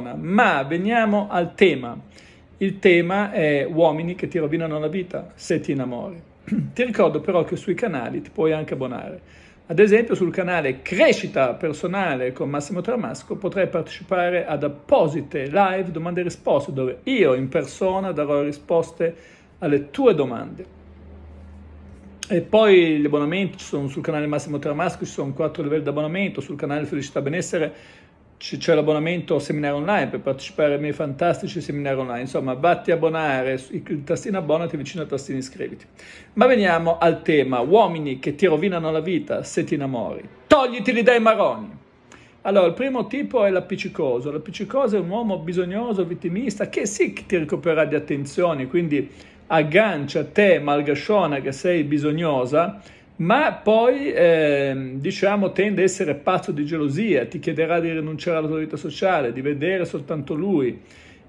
persona. Ma veniamo al tema. Il tema è uomini che ti rovinano la vita se ti innamori. Ti ricordo però che sui canali ti puoi anche abbonare. Ad esempio sul canale Crescita Personale con Massimo Tramasco potrai partecipare ad apposite live domande e risposte dove io in persona darò risposte alle tue domande. E poi gli abbonamenti ci sono sul canale Massimo Tramasco, ci sono quattro livelli di abbonamento, sul canale Felicità Benessere c'è l'abbonamento seminario online per partecipare ai miei fantastici seminari online. Insomma, vatti a abbonare, il tastino abbonati vicino al tastino iscriviti. Ma veniamo al tema, uomini che ti rovinano la vita se ti innamori. Togliteli dai maroni! Allora, il primo tipo è l'appiccicoso. L'appiccicoso è un uomo bisognoso, vittimista, che sì che ti ricoperà di attenzioni, quindi aggancia te, malgasciona, che sei bisognosa, ma poi eh, diciamo tende a essere pazzo di gelosia, ti chiederà di rinunciare alla tua vita sociale, di vedere soltanto lui,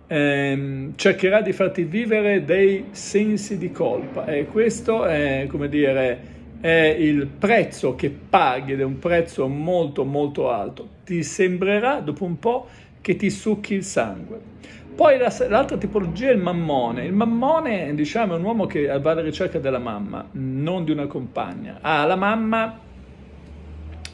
eh, cercherà di farti vivere dei sensi di colpa e questo è come dire è il prezzo che paghi ed è un prezzo molto molto alto. Ti sembrerà dopo un po' che ti succhi il sangue. Poi l'altra tipologia è il mammone. Il mammone, diciamo, è un uomo che va alla ricerca della mamma, non di una compagna. Ha ah, la mamma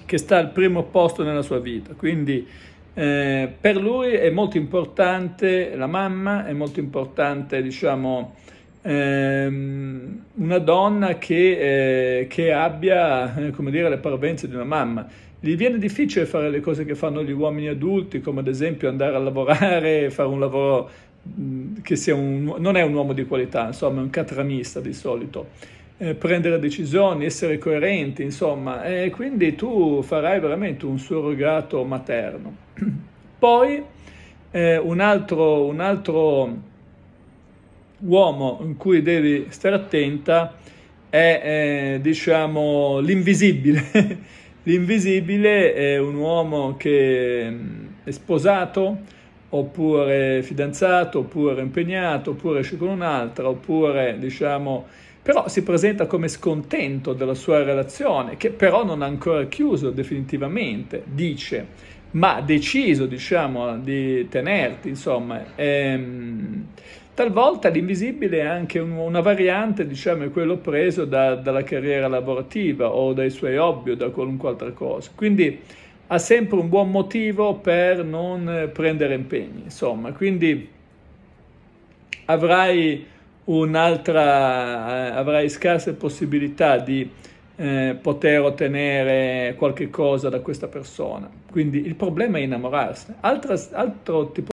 che sta al primo posto nella sua vita, quindi eh, per lui è molto importante la mamma, è molto importante, diciamo, ehm, una donna che, eh, che abbia, eh, come dire, le parvenze di una mamma gli viene difficile fare le cose che fanno gli uomini adulti, come ad esempio andare a lavorare, fare un lavoro che sia un, non è un uomo di qualità, insomma, è un catranista di solito. Eh, prendere decisioni, essere coerenti, insomma, e quindi tu farai veramente un surrogato materno. Poi eh, un, altro, un altro uomo in cui devi stare attenta è, eh, diciamo, l'invisibile. L'invisibile è un uomo che mm, è sposato, oppure fidanzato, oppure impegnato, oppure esce con un'altra, oppure diciamo però si presenta come scontento della sua relazione, che però non ha ancora chiuso definitivamente, dice, ma ha deciso, diciamo, di tenerti, insomma, ehm, Talvolta l'invisibile è anche un, una variante, diciamo, è quello preso da, dalla carriera lavorativa o dai suoi hobby o da qualunque altra cosa. Quindi ha sempre un buon motivo per non prendere impegni, insomma. Quindi avrai un'altra, eh, avrai scarse possibilità di eh, poter ottenere qualche cosa da questa persona. Quindi il problema è innamorarsi. Altra, altro tipo